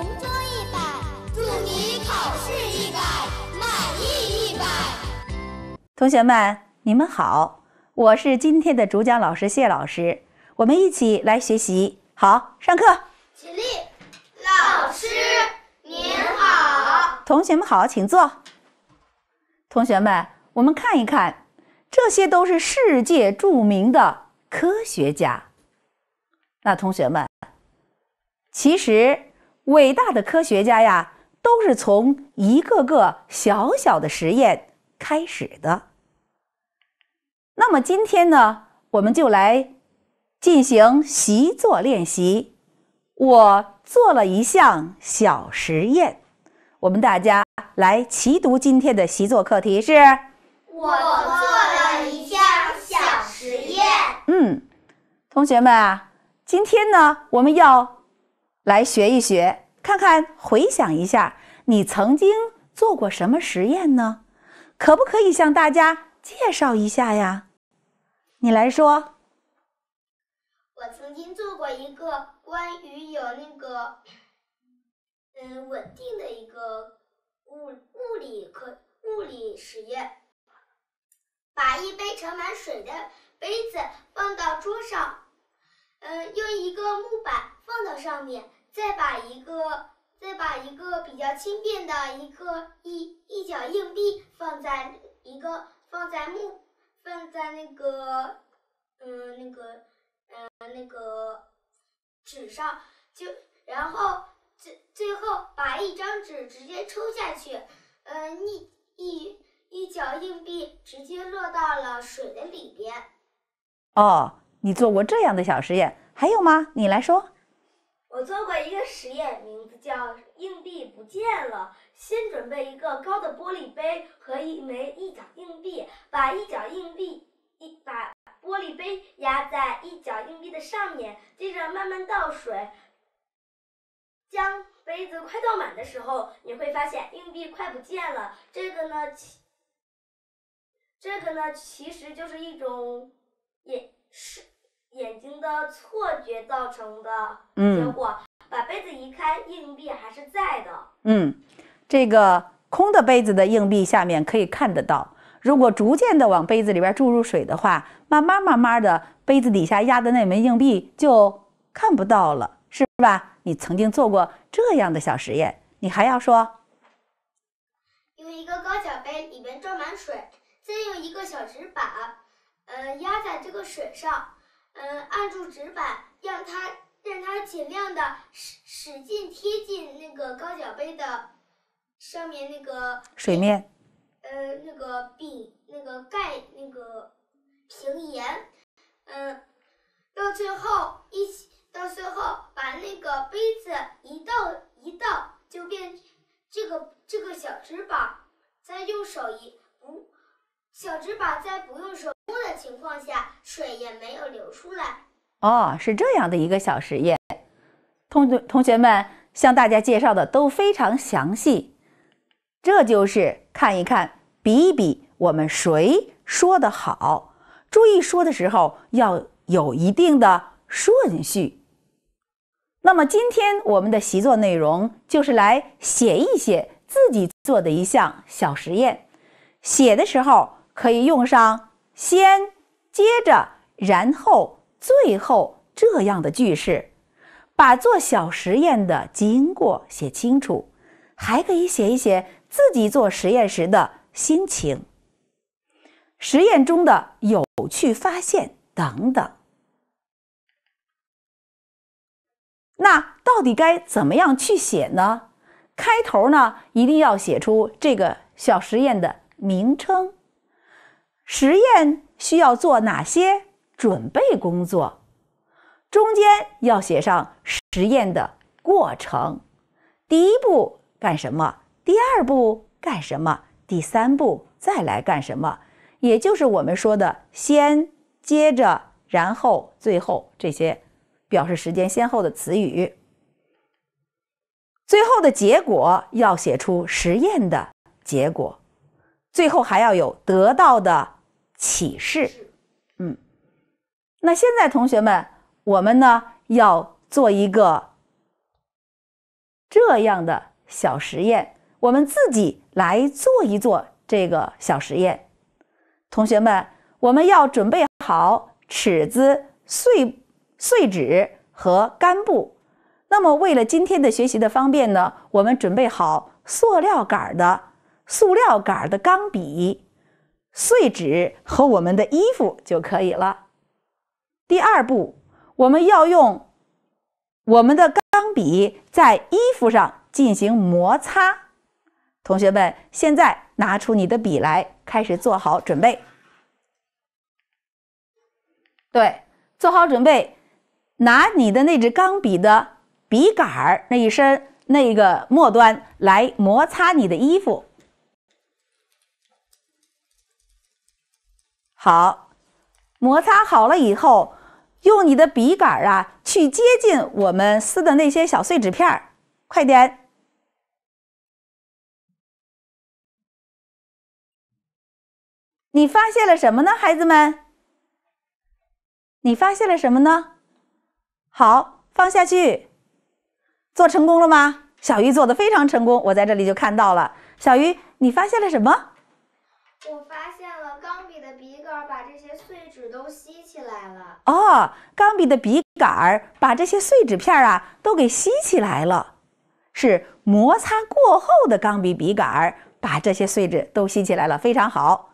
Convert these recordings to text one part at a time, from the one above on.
同桌一百，祝你考试一百，满意一百。同学们，你们好，我是今天的主讲老师谢老师，我们一起来学习。好，上课，起立。老师您好，同学们好，请坐。同学们，我们看一看，这些都是世界著名的科学家。那同学们，其实。伟大的科学家呀，都是从一个个小小的实验开始的。那么今天呢，我们就来进行习作练习。我做了一项小实验，我们大家来齐读今天的习作课题是：我做了一项小实验。嗯，同学们啊，今天呢，我们要。来学一学，看看回想一下，你曾经做过什么实验呢？可不可以向大家介绍一下呀？你来说。我曾经做过一个关于有那个，嗯，稳定的一个物物理科物理实验，把一杯盛满水的杯子放到桌上，嗯，用一个木板放到上面。再把一个，再把一个比较轻便的一个一一角硬币放在一个放在木放在那个嗯那个呃那个纸上，就然后最最后把一张纸直接抽下去，嗯，一一一角硬币直接落到了水的里边。哦，你做过这样的小实验，还有吗？你来说。我做过一个实验，名字叫“硬币不见了”。先准备一个高的玻璃杯和一枚一角硬币，把一角硬币一把玻璃杯压在一角硬币的上面，接着慢慢倒水。将杯子快倒满的时候，你会发现硬币快不见了。这个呢，其这个呢，其实就是一种演示。眼睛的错觉造成的，嗯，结果把杯子移开，硬币还是在的，嗯，这个空的杯子的硬币下面可以看得到。如果逐渐的往杯子里边注入水的话，慢慢慢慢的，杯子底下压的那枚硬币就看不到了，是吧？你曾经做过这样的小实验，你还要说，用一个高脚杯，里面装满水，再用一个小纸板，嗯，压在这个水上。嗯，按住纸板，让它让它尽量的使使劲贴近那个高脚杯的上面那个水面。呃，那个笔，那个盖，那个瓶沿。嗯，到最后一到最后把那个杯子一倒一倒就变这个这个小纸板，再用手一不，小纸板再不用手。多的情况下，水也没有流出来。哦，是这样的一个小实验。同同同学们向大家介绍的都非常详细。这就是看一看，比一比，我们谁说的好。注意说的时候要有一定的顺序。那么今天我们的习作内容就是来写一写自己做的一项小实验。写的时候可以用上。先接着，然后最后这样的句式，把做小实验的经过写清楚，还可以写一写自己做实验时的心情、实验中的有趣发现等等。那到底该怎么样去写呢？开头呢，一定要写出这个小实验的名称。实验需要做哪些准备工作？中间要写上实验的过程。第一步干什么？第二步干什么？第三步再来干什么？也就是我们说的先、接着、然后、最后这些表示时间先后的词语。最后的结果要写出实验的结果。最后还要有得到的。启示，嗯，那现在同学们，我们呢要做一个这样的小实验，我们自己来做一做这个小实验。同学们，我们要准备好尺子、碎碎纸和干布。那么，为了今天的学习的方便呢，我们准备好塑料杆的塑料杆的钢笔。碎纸和我们的衣服就可以了。第二步，我们要用我们的钢笔在衣服上进行摩擦。同学们，现在拿出你的笔来，开始做好准备。对，做好准备，拿你的那支钢笔的笔杆儿那一身那个末端来摩擦你的衣服。好，摩擦好了以后，用你的笔杆啊，去接近我们撕的那些小碎纸片快点，你发现了什么呢，孩子们？你发现了什么呢？好，放下去，做成功了吗？小鱼做的非常成功，我在这里就看到了。小鱼，你发现了什么？我发现。吸起来了哦，钢笔的笔杆儿把这些碎纸片啊都给吸起来了，是摩擦过后的钢笔笔杆儿把这些碎纸都吸起来了，非常好。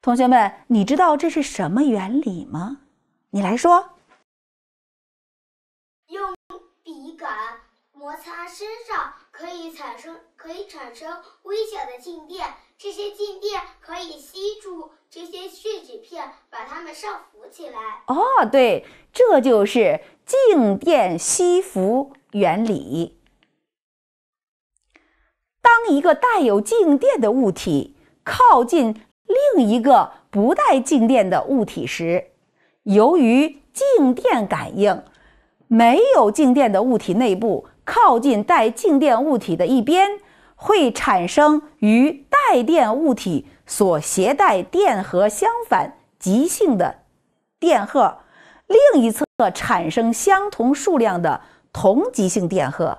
同学们，你知道这是什么原理吗？你来说。用笔杆摩擦身上可以产生可以产生微小的静电，这些静电可以吸住。这些血纸片把它们上浮起来。哦，对，这就是静电吸附原理。当一个带有静电的物体靠近另一个不带静电的物体时，由于静电感应，没有静电的物体内部靠近带静电物体的一边会产生与带电物体。所携带电荷相反极性的电荷，另一侧产生相同数量的同极性电荷。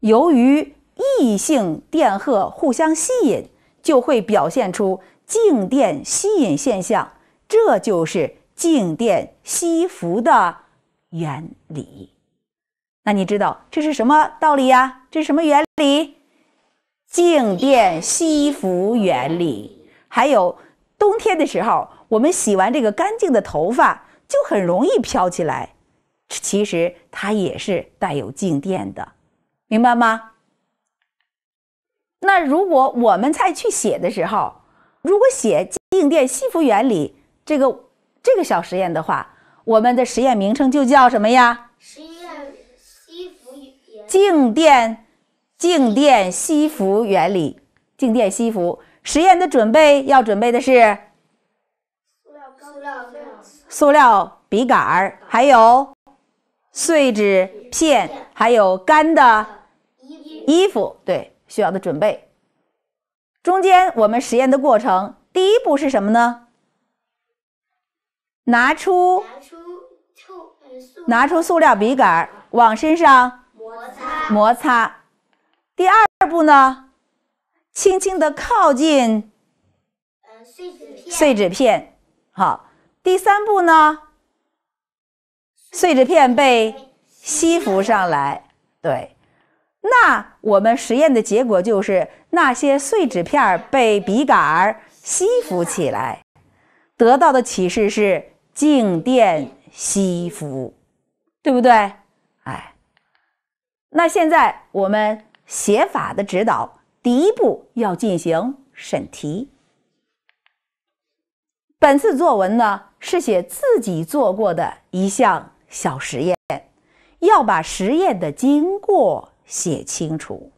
由于异性电荷互相吸引，就会表现出静电吸引现象。这就是静电吸附的原理。那你知道这是什么道理呀？这是什么原理？静电吸附原理。还有冬天的时候，我们洗完这个干净的头发就很容易飘起来，其实它也是带有静电的，明白吗？那如果我们在去写的时候，如果写静电吸附原理这个这个小实验的话，我们的实验名称就叫什么呀？实验吸附原静电，静电吸附原理，静电吸附。实验的准备要准备的是塑料塑料塑料笔杆儿，还有碎纸片，还有干的衣服。对，需要的准备。中间我们实验的过程，第一步是什么呢？拿出拿出塑料笔杆往身上摩擦摩擦。第二步呢？轻轻地靠近，碎纸片，碎纸片，好。第三步呢，碎纸片被吸附上来。对，那我们实验的结果就是那些碎纸片被笔杆儿吸附起来。得到的启示是静电吸附，对不对？哎，那现在我们写法的指导。第一步要进行审题。本次作文呢是写自己做过的一项小实验，要把实验的经过写清楚。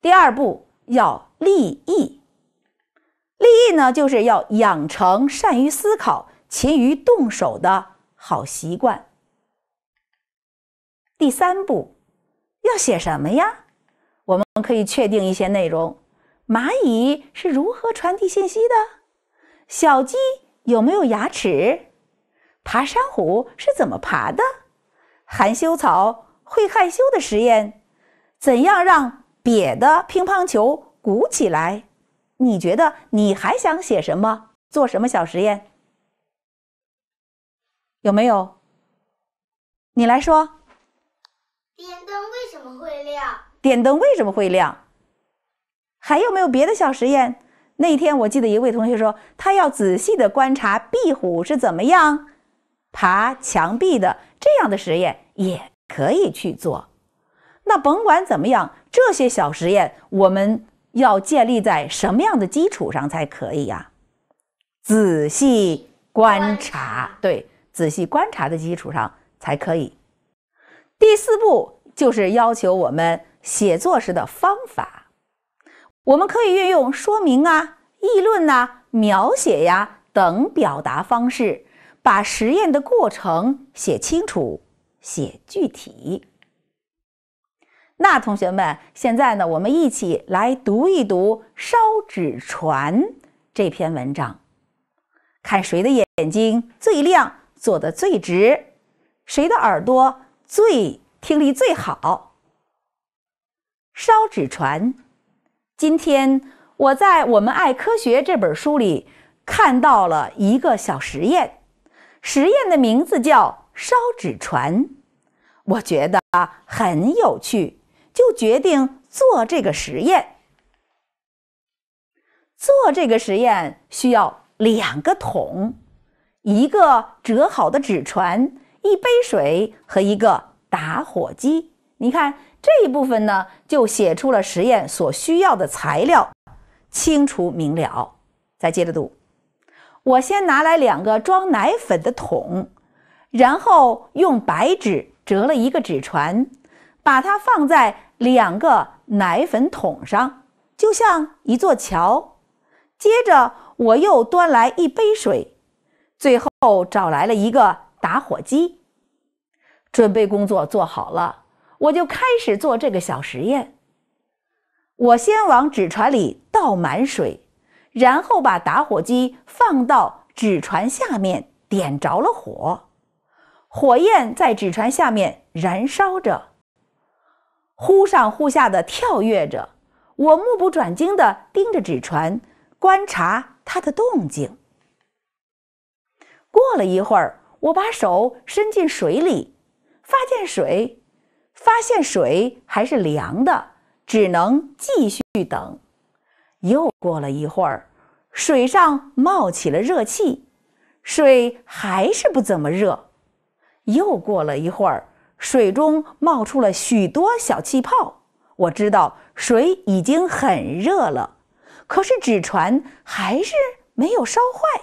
第二步要立意，立意呢就是要养成善于思考、勤于动手的好习惯。第三步要写什么呀？我们可以确定一些内容：蚂蚁是如何传递信息的？小鸡有没有牙齿？爬山虎是怎么爬的？含羞草会害羞的实验？怎样让瘪的乒乓球鼓起来？你觉得你还想写什么？做什么小实验？有没有？你来说。电灯为什么会亮？点灯为什么会亮？还有没有别的小实验？那天我记得一位同学说，他要仔细的观察壁虎是怎么样爬墙壁的。这样的实验也可以去做。那甭管怎么样，这些小实验我们要建立在什么样的基础上才可以呀？仔细观察，对，仔细观察的基础上才可以。第四步就是要求我们。写作时的方法，我们可以运用说明啊、议论呐、描写呀等表达方式，把实验的过程写清楚、写具体。那同学们，现在呢，我们一起来读一读《烧纸船》这篇文章，看谁的眼睛最亮，做的最直，谁的耳朵最听力最好。烧纸船。今天我在《我们爱科学》这本书里看到了一个小实验，实验的名字叫“烧纸船”。我觉得很有趣，就决定做这个实验。做这个实验需要两个桶、一个折好的纸船、一杯水和一个打火机。你看。这一部分呢，就写出了实验所需要的材料，清楚明了。再接着读，我先拿来两个装奶粉的桶，然后用白纸折了一个纸船，把它放在两个奶粉桶上，就像一座桥。接着我又端来一杯水，最后找来了一个打火机。准备工作做好了。我就开始做这个小实验。我先往纸船里倒满水，然后把打火机放到纸船下面，点着了火。火焰在纸船下面燃烧着，忽上忽下的跳跃着。我目不转睛地盯着纸船，观察它的动静。过了一会儿，我把手伸进水里，发现水。发现水还是凉的，只能继续等。又过了一会儿，水上冒起了热气，水还是不怎么热。又过了一会儿，水中冒出了许多小气泡，我知道水已经很热了，可是纸船还是没有烧坏。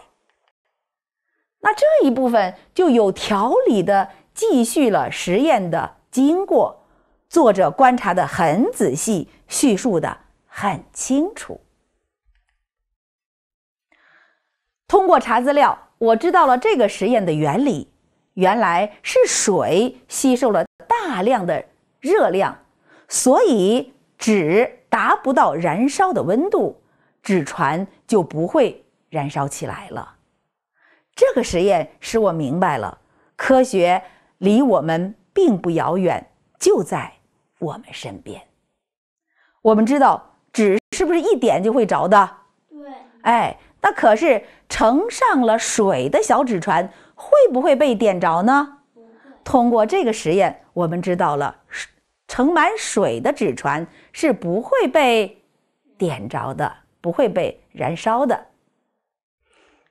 那这一部分就有条理的继续了实验的。经过作者观察的很仔细，叙述的很清楚。通过查资料，我知道了这个实验的原理。原来是水吸收了大量的热量，所以纸达不到燃烧的温度，纸船就不会燃烧起来了。这个实验使我明白了，科学离我们。并不遥远，就在我们身边。我们知道纸是不是一点就会着的？对。哎，那可是盛上了水的小纸船会不会被点着呢？通过这个实验，我们知道了盛满水的纸船是不会被点着的，不会被燃烧的。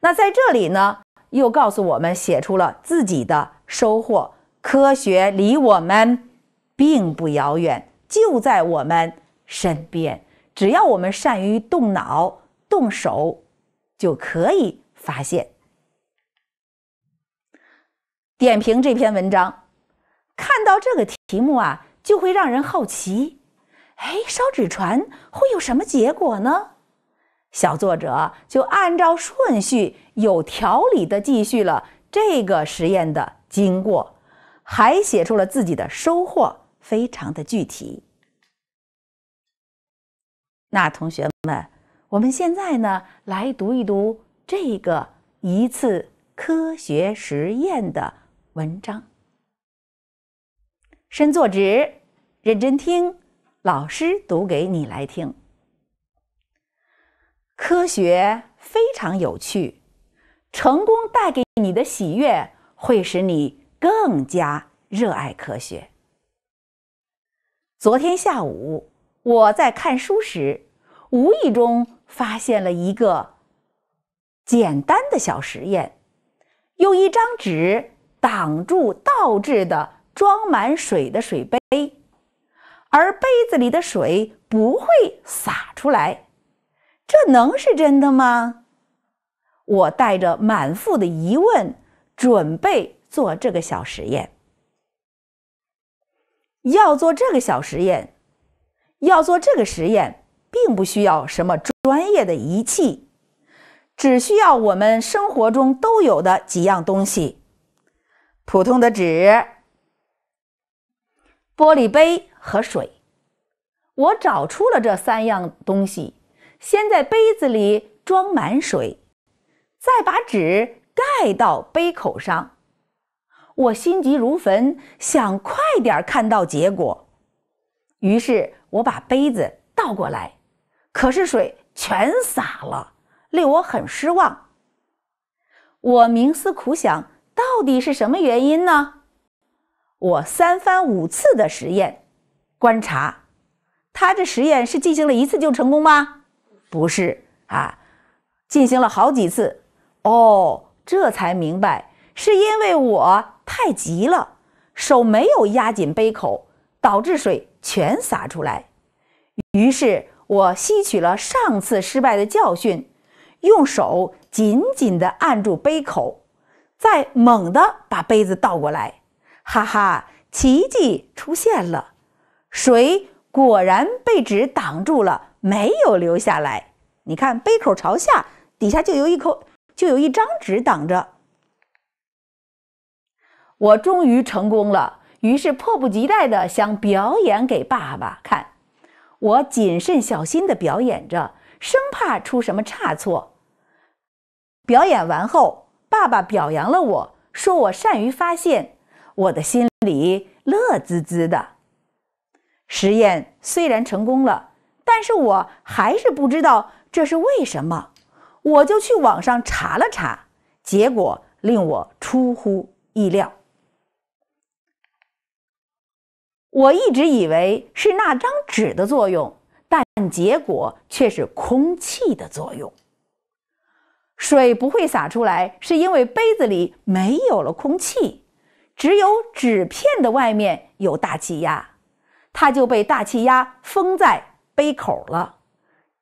那在这里呢，又告诉我们写出了自己的收获。科学离我们并不遥远，就在我们身边。只要我们善于动脑、动手，就可以发现。点评这篇文章，看到这个题目啊，就会让人好奇：哎，烧纸船会有什么结果呢？小作者就按照顺序、有条理的记叙了这个实验的经过。还写出了自己的收获，非常的具体。那同学们，我们现在呢来读一读这个一次科学实验的文章。身坐直，认真听，老师读给你来听。科学非常有趣，成功带给你的喜悦会使你。更加热爱科学。昨天下午，我在看书时，无意中发现了一个简单的小实验：用一张纸挡住倒置的装满水的水杯，而杯子里的水不会洒出来。这能是真的吗？我带着满腹的疑问，准备。做这个小实验，要做这个小实验，要做这个实验，并不需要什么专业的仪器，只需要我们生活中都有的几样东西：普通的纸、玻璃杯和水。我找出了这三样东西，先在杯子里装满水，再把纸盖到杯口上。我心急如焚，想快点看到结果，于是我把杯子倒过来，可是水全洒了，令我很失望。我冥思苦想，到底是什么原因呢？我三番五次的实验，观察，他这实验是进行了一次就成功吗？不是啊，进行了好几次。哦，这才明白，是因为我。太急了，手没有压紧杯口，导致水全洒出来。于是我吸取了上次失败的教训，用手紧紧的按住杯口，再猛地把杯子倒过来。哈哈，奇迹出现了，水果然被纸挡住了，没有流下来。你看，杯口朝下，底下就有一口，就有一张纸挡着。我终于成功了，于是迫不及待的想表演给爸爸看。我谨慎小心的表演着，生怕出什么差错。表演完后，爸爸表扬了我，说我善于发现，我的心里乐滋滋的。实验虽然成功了，但是我还是不知道这是为什么。我就去网上查了查，结果令我出乎意料。我一直以为是那张纸的作用，但结果却是空气的作用。水不会洒出来，是因为杯子里没有了空气，只有纸片的外面有大气压，它就被大气压封在杯口了，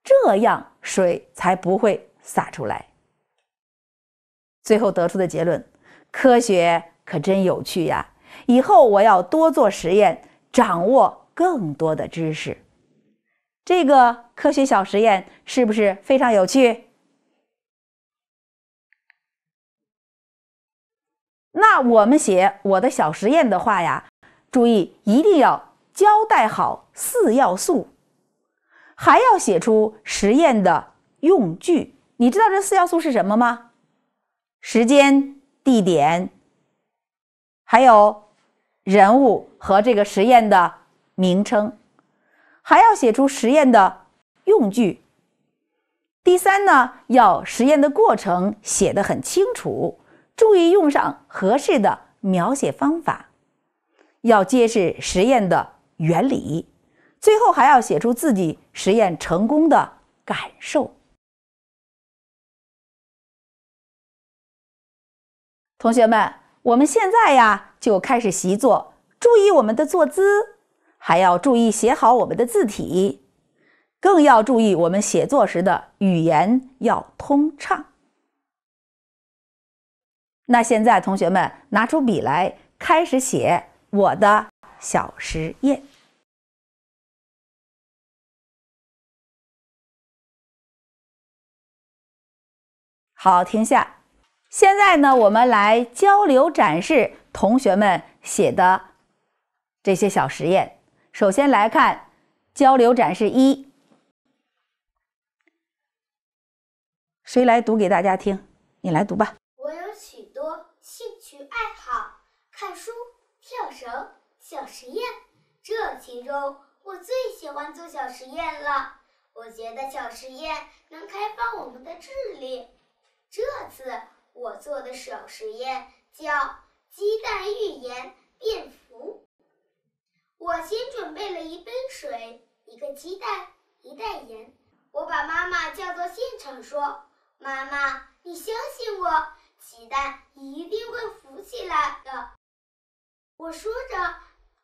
这样水才不会洒出来。最后得出的结论：科学可真有趣呀！以后我要多做实验。掌握更多的知识，这个科学小实验是不是非常有趣？那我们写我的小实验的话呀，注意一定要交代好四要素，还要写出实验的用具。你知道这四要素是什么吗？时间、地点，还有。人物和这个实验的名称，还要写出实验的用具。第三呢，要实验的过程写得很清楚，注意用上合适的描写方法，要揭示实验的原理。最后还要写出自己实验成功的感受。同学们。我们现在呀就开始习作，注意我们的坐姿，还要注意写好我们的字体，更要注意我们写作时的语言要通畅。那现在同学们拿出笔来，开始写我的小实验。好，停下。现在呢，我们来交流展示同学们写的这些小实验。首先来看交流展示一，谁来读给大家听？你来读吧。我有许多兴趣爱好，看书、跳绳、小实验。这其中，我最喜欢做小实验了。我觉得小实验能开发我们的智力。这次。我做的小实验叫“鸡蛋浴盐变浮”。我先准备了一杯水、一个鸡蛋、一袋盐。我把妈妈叫到现场，说：“妈妈，你相信我，鸡蛋一定会浮起来的。”我说着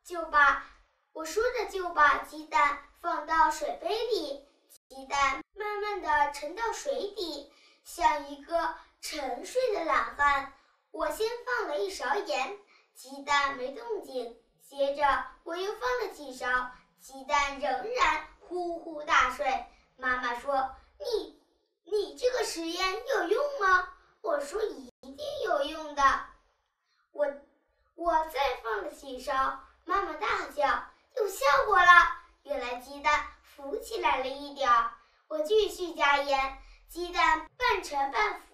就把我说着就把鸡蛋放到水杯里，鸡蛋慢慢的沉到水底，像一个。沉睡的懒汉，我先放了一勺盐，鸡蛋没动静。接着我又放了几勺，鸡蛋仍然呼呼大睡。妈妈说：“你，你这个实验有用吗？”我说：“一定有用的。”我，我再放了几勺，妈妈大叫：“有效果了！原来鸡蛋浮起来了一点儿。”我继续加盐，鸡蛋半沉半浮。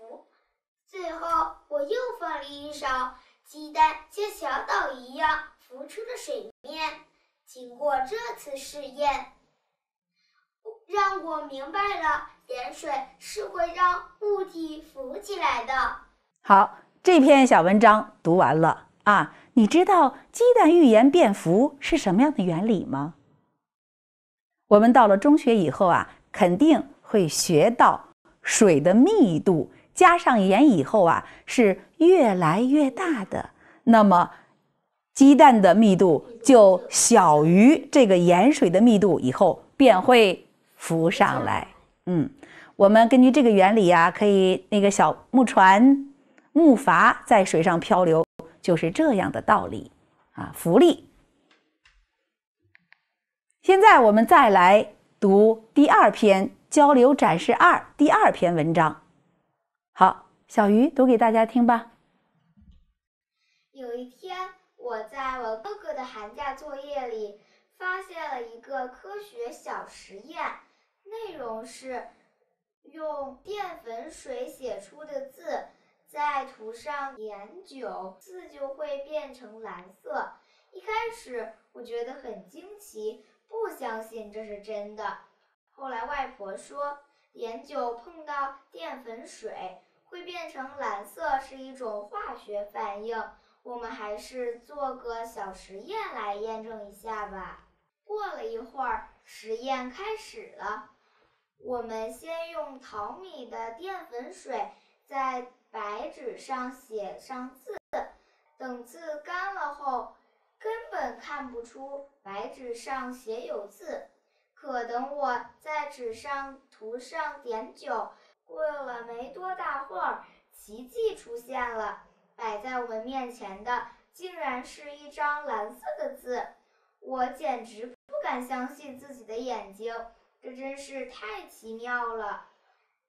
最后，我又放了一勺鸡蛋，像小岛一样浮出了水面。经过这次试验，让我明白了盐水是会让物体浮起来的。好，这篇小文章读完了啊，你知道鸡蛋遇盐变浮是什么样的原理吗？我们到了中学以后啊，肯定会学到水的密度。加上盐以后啊，是越来越大的。那么，鸡蛋的密度就小于这个盐水的密度，以后便会浮上来。嗯，我们根据这个原理啊，可以那个小木船、木筏在水上漂流，就是这样的道理啊，浮力。现在我们再来读第二篇交流展示二第二篇文章。好，小鱼读给大家听吧。有一天，我在我哥哥的寒假作业里发现了一个科学小实验，内容是用淀粉水写出的字，再涂上碘酒，字就会变成蓝色。一开始我觉得很惊奇，不相信这是真的。后来外婆说。碘酒碰到淀粉水会变成蓝色，是一种化学反应。我们还是做个小实验来验证一下吧。过了一会儿，实验开始了。我们先用淘米的淀粉水在白纸上写上字，等字干了后，根本看不出白纸上写有字。可等我在纸上。涂上碘酒，过了没多大会儿，奇迹出现了，摆在我们面前的竟然是一张蓝色的字，我简直不敢相信自己的眼睛，这真是太奇妙了。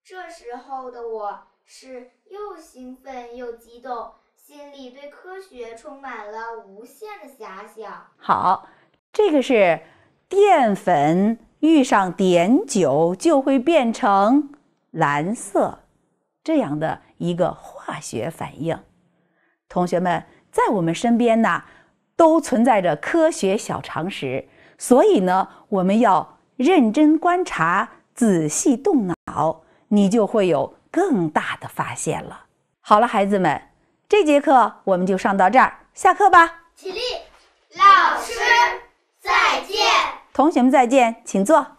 这时候的我是又兴奋又激动，心里对科学充满了无限的遐想。好，这个是淀粉。遇上碘酒就会变成蓝色，这样的一个化学反应。同学们，在我们身边呢，都存在着科学小常识，所以呢，我们要认真观察，仔细动脑，你就会有更大的发现了。好了，孩子们，这节课我们就上到这儿，下课吧。起立，老师再见。同学们再见，请坐。